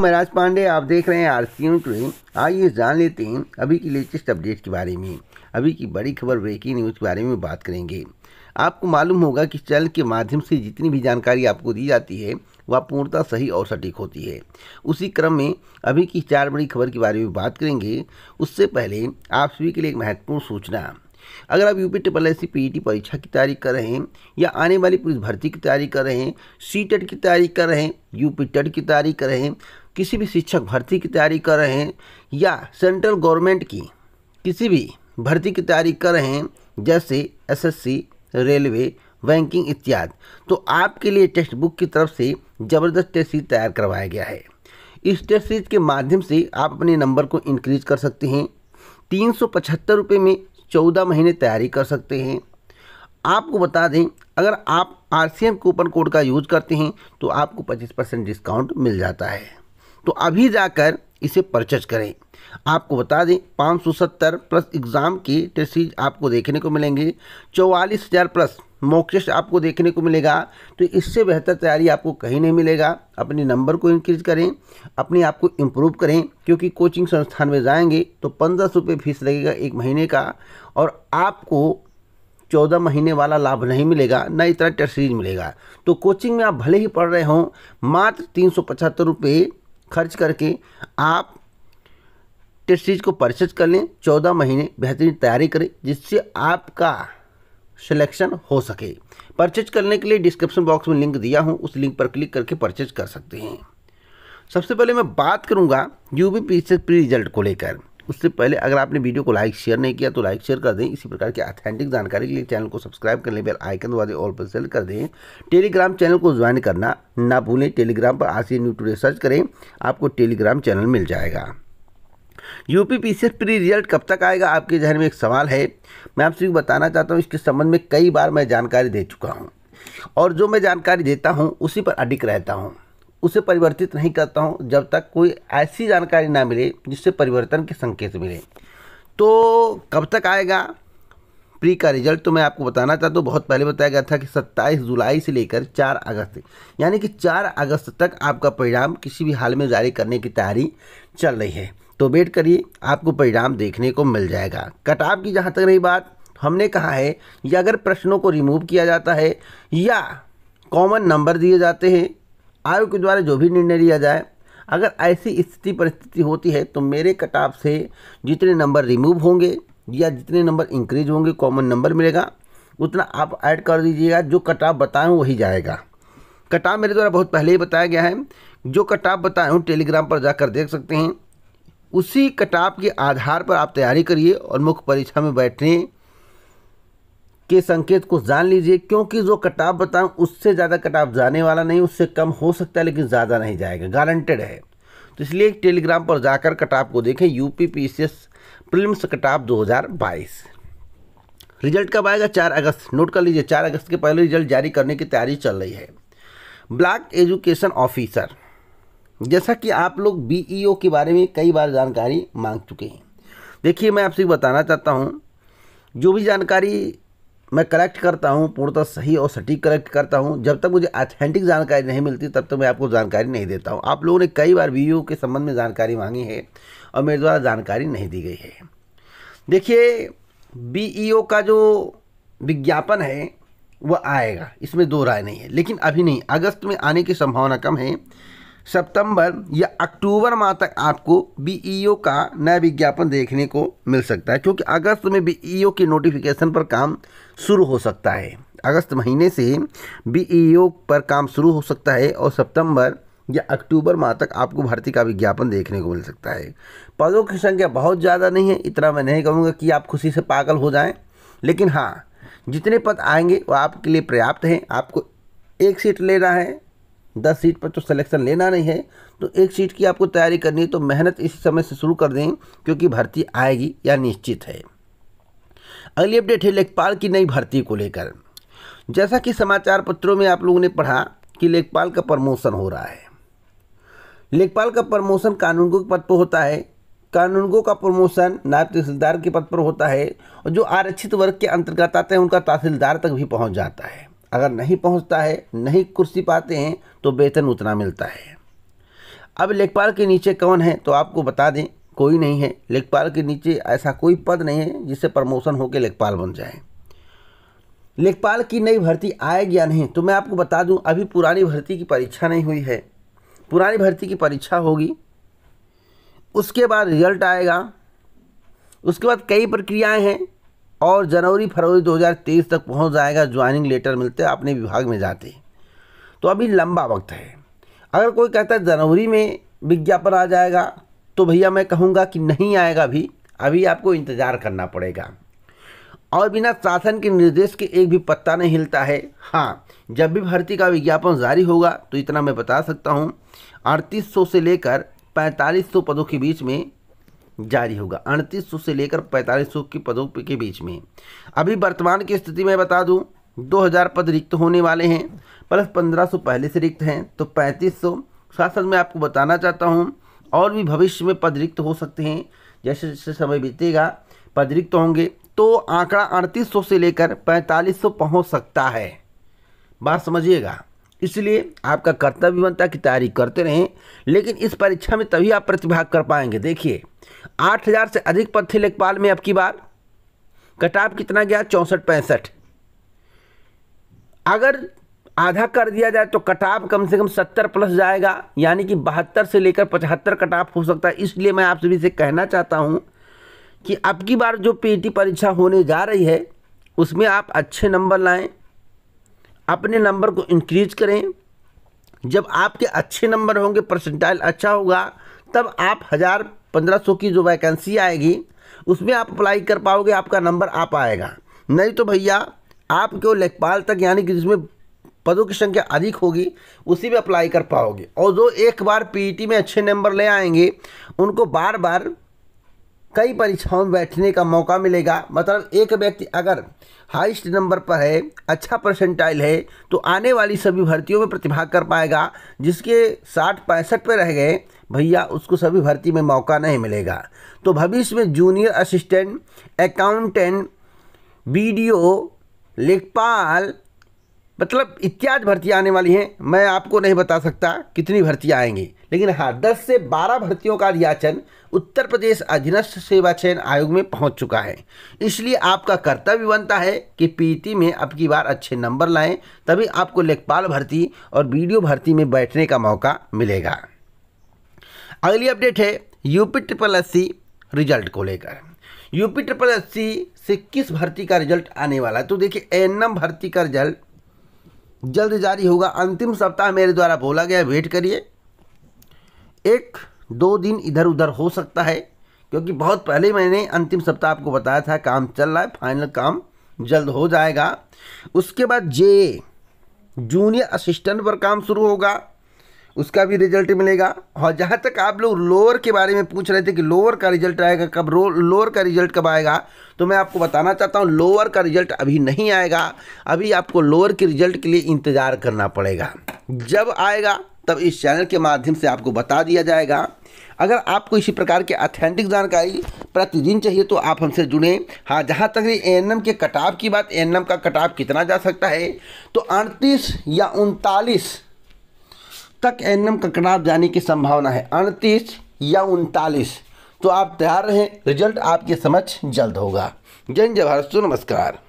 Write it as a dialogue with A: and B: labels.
A: महाराज पांडे आप देख रहे हैं आर सी ट्रेन आइए जान लेते हैं अभी की लेटेस्ट अपडेट के बारे में अभी की बड़ी खबर ब्रेकिंग न्यूज़ के बारे में बात करेंगे आपको मालूम होगा कि चैनल के माध्यम से जितनी भी जानकारी आपको दी जाती है वह पूर्णतः सही और सटीक होती है उसी क्रम में अभी की चार बड़ी खबर के बारे में बात करेंगे उससे पहले आप सभी के लिए एक महत्वपूर्ण सूचना अगर आप यूपी ट्रिपल एस सी परीक्षा की तैयारी कर रहे हैं या आने वाली पुलिस भर्ती की तैयारी कर रहे हैं सी टेट e की तैयारी कर रहे हैं यूपी टेट e की तैयारी कर रहे हैं किसी भी शिक्षक भर्ती की तैयारी कर रहे हैं या सेंट्रल गवर्नमेंट की किसी भी भर्ती की तैयारी कर रहे हैं जैसे एसएससी, रेलवे बैंकिंग इत्यादि तो आपके लिए टेक्स्ट बुक की तरफ से ज़बरदस्त टेस्ट सीरीज तैयार करवाया गया है इस टेस्ट सीरीज के माध्यम से आप अपने नंबर को इंक्रीज कर सकते हैं तीन सौ पचहत्तर रुपये में चौदह महीने तैयारी कर सकते हैं आपको बता दें अगर आप R C M coupon code का यूज़ करते हैं तो आपको पच्चीस परसेंट डिस्काउंट मिल जाता है तो अभी जाकर इसे परचेज करें आपको बता दें 570 प्लस एग्ज़ाम टेस्ट टेस्टीज आपको देखने को मिलेंगे चौवालीस हज़ार प्लस मॉक टेस्ट आपको देखने को मिलेगा तो इससे बेहतर तैयारी आपको कहीं नहीं मिलेगा अपने नंबर को इंक्रीज करें अपने आप को इम्प्रूव करें क्योंकि कोचिंग संस्थान में जाएंगे तो पंद्रह सौ रुपये फीस लगेगा एक महीने का और आपको चौदह महीने वाला लाभ नहीं मिलेगा न इतना टेस्ट सीरीज मिलेगा तो कोचिंग में आप भले ही पढ़ रहे हों मात्र तीन सौ पचहत्तर रुपये खर्च करके आप टेस्ट सीरीज को परचेज कर लें चौदह महीने बेहतरीन तैयारी करें जिससे आपका सिलेक्शन हो सके परचेज करने के लिए डिस्क्रिप्शन बॉक्स में लिंक दिया हूँ उस लिंक पर क्लिक करके परचेज कर सकते हैं सबसे पहले मैं बात करूँगा यू पी प्री रिजल्ट को लेकर उससे पहले अगर आपने वीडियो को लाइक शेयर नहीं किया तो लाइक शेयर कर दें इसी प्रकार की ऑथेंटिक जानकारी के लिए चैनल को सब्सक्राइब कर लें बेल आइकन दबा दें ऑल पर सेल कर दें टेलीग्राम चैनल को ज्वाइन करना ना भूलें टेलीग्राम पर R C new today search करें आपको टेलीग्राम चैनल मिल जाएगा UP P C pre result कब तक आएगा आपके जहन में एक सवाल है मैं आपसे बताना चाहता हूँ इसके संबंध में कई बार मैं जानकारी दे चुका हूँ और जो मैं जानकारी देता हूँ उसी पर अडिक रहता हूँ उसे परिवर्तित नहीं करता हूँ जब तक कोई ऐसी जानकारी ना मिले जिससे परिवर्तन के संकेत मिले तो कब तक आएगा प्री का रिजल्ट तो मैं आपको बताना चाहता हूँ बहुत पहले बताया गया था कि 27 जुलाई से लेकर 4 अगस्त यानी कि 4 अगस्त तक आपका परिणाम किसी भी हाल में जारी करने की तैयारी चल रही है तो वेट करिए आपको परिणाम देखने को मिल जाएगा कटाव की जहाँ तक रही बात हमने कहा है या अगर प्रश्नों को रिमूव किया जाता है या कॉमन नंबर दिए जाते हैं आयोग के द्वारा जो भी निर्णय लिया जाए अगर ऐसी स्थिति परिस्थिति होती है तो मेरे कटाप से जितने नंबर रिमूव होंगे या जितने नंबर इंक्रीज होंगे कॉमन नंबर मिलेगा उतना आप ऐड कर दीजिएगा जो कटाप बताएँ वही जाएगा कटाप मेरे द्वारा बहुत पहले ही बताया गया है जो कटाप बताएँ हूँ टेलीग्राम पर जाकर देख सकते हैं उसी कटाप के आधार पर आप तैयारी करिए और मुख्य परीक्षा में बैठने के संकेत को जान लीजिए क्योंकि जो कटाव बताऊं उससे ज़्यादा कटाव जाने वाला नहीं उससे कम हो सकता है लेकिन ज़्यादा नहीं जाएगा गारंटेड है तो इसलिए एक टेलीग्राम पर जाकर कटाव को देखें U P P C S prelims हज़ार बाईस रिजल्ट कब आएगा चार अगस्त नोट कर लीजिए चार अगस्त के पहले रिजल्ट जारी करने की तैयारी चल रही है ब्लॉक एजुकेशन ऑफिसर जैसा कि आप लोग बी e के बारे में कई बार जानकारी मांग चुके हैं देखिए मैं आपसे बताना चाहता हूँ जो भी जानकारी मैं करेक्ट करता हूँ पूर्णतः सही और सटीक करेक्ट करता हूँ जब तक मुझे ऑथेंटिक जानकारी नहीं मिलती तब तक तो मैं आपको जानकारी नहीं देता हूँ आप लोगों ने कई बार वी के संबंध में जानकारी मांगी है और मेरे द्वारा जानकारी नहीं दी गई है देखिए बी e का जो विज्ञापन है वह आएगा इसमें दो राय नहीं है लेकिन अभी नहीं अगस्त में आने की संभावना कम है सितंबर या अक्टूबर माह तक आपको बी e का नया विज्ञापन देखने को मिल सकता है क्योंकि अगस्त में बी e की नोटिफिकेशन पर काम शुरू हो सकता है अगस्त महीने से बी e पर काम शुरू हो सकता है और सितंबर या अक्टूबर माह तक आपको भर्ती का विज्ञापन देखने को मिल सकता है पदों की संख्या बहुत ज़्यादा नहीं है इतना मैं नहीं कहूँगा कि आप खुशी से पागल हो जाएँ लेकिन हाँ जितने पद आएंगे वो आपके लिए पर्याप्त हैं आपको एक सीट लेना है दस सीट पर तो सिलेक्शन लेना नहीं है तो एक सीट की आपको तैयारी करनी है तो मेहनत इस समय से शुरू कर दें क्योंकि भर्ती आएगी या निश्चित है अगली अपडेट है लेखपाल की नई भर्ती को लेकर जैसा कि समाचार पत्रों में आप लोगों ने पढ़ा कि लेखपाल का प्रमोशन हो रहा है लेखपाल का प्रमोशन कानूनगो के पद पर होता है कानूनगो का प्रमोशन नायब तहसीलदार के पद पर होता है और जो आरक्षित वर्ग के अंतर्गत आते हैं उनका तहसीलदार तक भी पहुंच जाता है अगर नहीं पहुंचता है नहीं कुर्सी पाते हैं तो वेतन उतना मिलता है अब लेखपाल के नीचे कौन है तो आपको बता दें कोई नहीं है लेखपाल के नीचे ऐसा कोई पद नहीं है जिससे प्रमोशन होकर लेखपाल बन जाए लेखपाल की नई भर्ती आएगी या नहीं तो मैं आपको बता दूं अभी पुरानी भर्ती की परीक्षा नहीं हुई है पुरानी भर्ती की परीक्षा होगी उसके बाद रिजल्ट आएगा उसके बाद कई प्रक्रियाएं हैं और जनवरी फरवरी 2023 तक पहुंच जाएगा ज्वाइनिंग लेटर मिलते अपने विभाग में जाते तो अभी लंबा वक्त है अगर कोई कहता है जनवरी में विज्ञापन आ जाएगा तो भैया मैं कहूँगा कि नहीं आएगा अभी अभी आपको इंतज़ार करना पड़ेगा और बिना शासन के निर्देश के एक भी पत्ता नहीं हिलता है हाँ जब भी भर्ती का विज्ञापन जारी होगा तो इतना मैं बता सकता हूँ अड़तीस से लेकर पैंतालीस पदों के बीच में जारी होगा अड़तीस से लेकर पैंतालीस के पदों के बीच में अभी वर्तमान की स्थिति में बता दूँ 2000 पद रिक्त होने वाले हैं प्लस 1500 पहले से रिक्त हैं तो 3500 साथ साथ मैं आपको बताना चाहता हूं और भी भविष्य में पद रिक्त हो सकते हैं जैसे जैसे समय बीतेगा पद रिक्त होंगे तो आंकड़ा अड़तीस से लेकर पैंतालीस पहुंच सकता है बात समझिएगा इसलिए आपका कर्तव्य बनता कि तैयारी करते रहें लेकिन इस परीक्षा में तभी आप प्रतिभाग कर पाएंगे देखिए आठ हज़ार से अधिक पद थे लेखपाल में अब की बार कटाव कितना गया चौंसठ पैंसठ अगर आधा कर दिया जाए तो कटाव कम से कम सत्तर प्लस जाएगा यानी कि बहत्तर से लेकर पचहत्तर कटाप हो सकता है इसलिए मैं आप सभी से कहना चाहता हूँ कि अब की बार जो पीटी परीक्षा होने जा रही है उसमें आप अच्छे नंबर लाएं अपने नंबर को इंक्रीज करें जब आपके अच्छे नंबर होंगे परसेंटाइल अच्छा होगा तब आप हज़ार पंद्रह सौ की जो वैकेंसी आएगी उसमें आप अप्लाई कर पाओगे आपका नंबर आ पाएगा नहीं तो भैया आप लेखपाल तक यानी कि जिसमें पदों की संख्या अधिक होगी उसी में अप्लाई कर पाओगे और जो एक बार पीईटी e में अच्छे नंबर ले आएंगे उनको बार बार कई परीक्षाओं में बैठने का मौका मिलेगा मतलब एक व्यक्ति अगर हाइस्ट नंबर पर है अच्छा परसेंटाइल है तो आने वाली सभी भर्तियों में प्रतिभाग कर पाएगा जिसके साठ पैंसठ पर रह गए भैया उसको सभी भर्ती में मौका नहीं मिलेगा तो भविष्य में junior assistant accountant B D लेखपाल मतलब इत्यादि भर्तियाँ आने वाली हैं मैं आपको नहीं बता सकता कितनी भर्तियाँ आएंगी लेकिन हाँ दस से बारह भर्तियों का निर्वाचन उत्तर प्रदेश अधीनस्थ सेवा चयन आयोग में पहुंच चुका है इसलिए आपका कर्तव्य बनता है कि पीटी में अब की बार अच्छे नंबर लाएं तभी आपको लेखपाल भर्ती और वीडियो भर्ती में बैठने का मौका मिलेगा अगली अपडेट है यूपी ट्रिपल एस रिजल्ट को लेकर यूपी ट्रिपल एस से किस भर्ती का रिजल्ट आने वाला है तो देखिए एन भर्ती का रिजल्ट जल्द जारी होगा अंतिम सप्ताह मेरे द्वारा बोला गया वेट करिए एक दो दिन इधर उधर हो सकता है क्योंकि बहुत पहले मैंने अंतिम सप्ताह आपको बताया था काम चल रहा है फाइनल काम जल्द हो जाएगा उसके बाद जे जूनियर असिस्टेंट पर काम शुरू होगा उसका भी रिजल्ट मिलेगा और जहाँ तक आप लोग लोअर के बारे में पूछ रहे थे कि लोअर का रिजल्ट आएगा कब लोअर का रिजल्ट कब आएगा तो मैं आपको बताना चाहता हूँ लोअर का रिजल्ट अभी नहीं आएगा अभी आपको लोअर के रिजल्ट के लिए इंतज़ार करना पड़ेगा जब आएगा तब इस चैनल के माध्यम से आपको बता दिया जाएगा अगर आपको इसी प्रकार के अथेंटिक जानकारी प्रतिदिन चाहिए तो आप हमसे जुड़ें हाँ जहाँ तक ए एन के कटाव की बात एन का कटाव कितना जा सकता है तो अड़तीस या उनतालीस तक एनम ककड़ाब जाने की संभावना है अड़तीस या उनतालीस तो आप तैयार रहें रिजल्ट आपके समझ जल्द होगा जय जय भारत नमस्कार